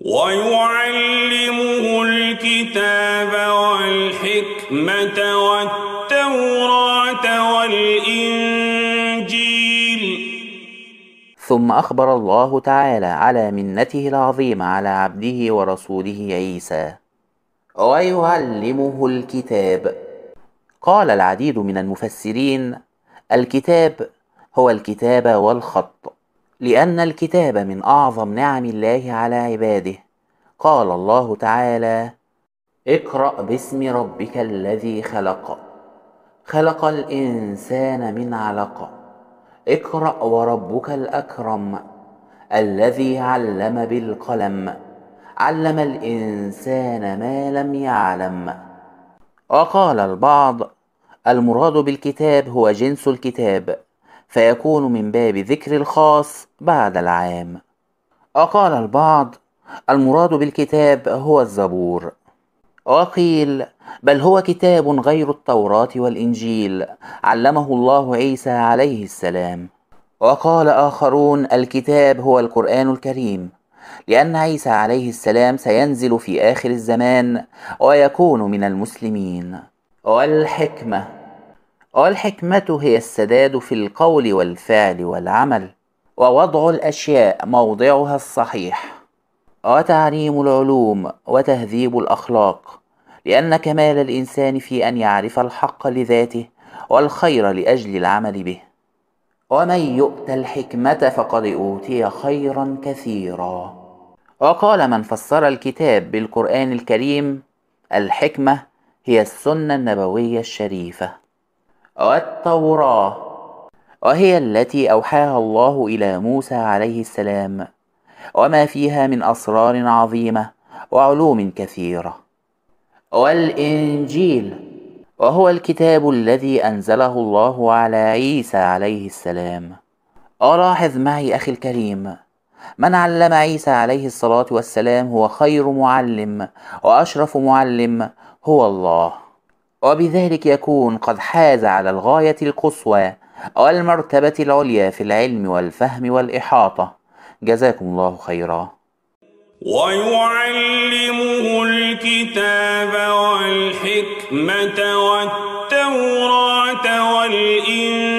ويعلمه الكتاب والحكمة والتوراة والإنجيل ثم أخبر الله تعالى على منته العظيمة على عبده ورسوله عيسى ويعلمه الكتاب قال العديد من المفسرين الكتاب هو الكتاب والخط لأن الكتاب من أعظم نعم الله على عباده قال الله تعالى اقرأ باسم ربك الذي خلق خلق الإنسان من علق اقرأ وربك الأكرم الذي علم بالقلم علم الإنسان ما لم يعلم وقال البعض المراد بالكتاب هو جنس الكتاب فيكون من باب ذكر الخاص بعد العام وقال البعض المراد بالكتاب هو الزبور وقيل بل هو كتاب غير التوراة والإنجيل علمه الله عيسى عليه السلام وقال آخرون الكتاب هو القرآن الكريم لأن عيسى عليه السلام سينزل في آخر الزمان ويكون من المسلمين والحكمة والحكمة هي السداد في القول والفعل والعمل ووضع الأشياء موضعها الصحيح وتعليم العلوم وتهذيب الأخلاق لأن كمال الإنسان في أن يعرف الحق لذاته والخير لأجل العمل به ومن يؤت الحكمة فقد أوتي خيرا كثيرا وقال من فسر الكتاب بالقرآن الكريم الحكمة هي السنة النبوية الشريفة والتوراة وهي التي أوحاها الله إلى موسى عليه السلام وما فيها من أسرار عظيمة وعلوم كثيرة والإنجيل وهو الكتاب الذي أنزله الله على عيسى عليه السلام ألاحظ معي أخي الكريم من علم عيسى عليه الصلاة والسلام هو خير معلم وأشرف معلم هو الله وبذلك يكون قد حاز على الغاية القصوى والمرتبة العليا في العلم والفهم والإحاطة جزاكم الله خيرا ويعلمه الكتاب والحكمة والتوراة والإنجيل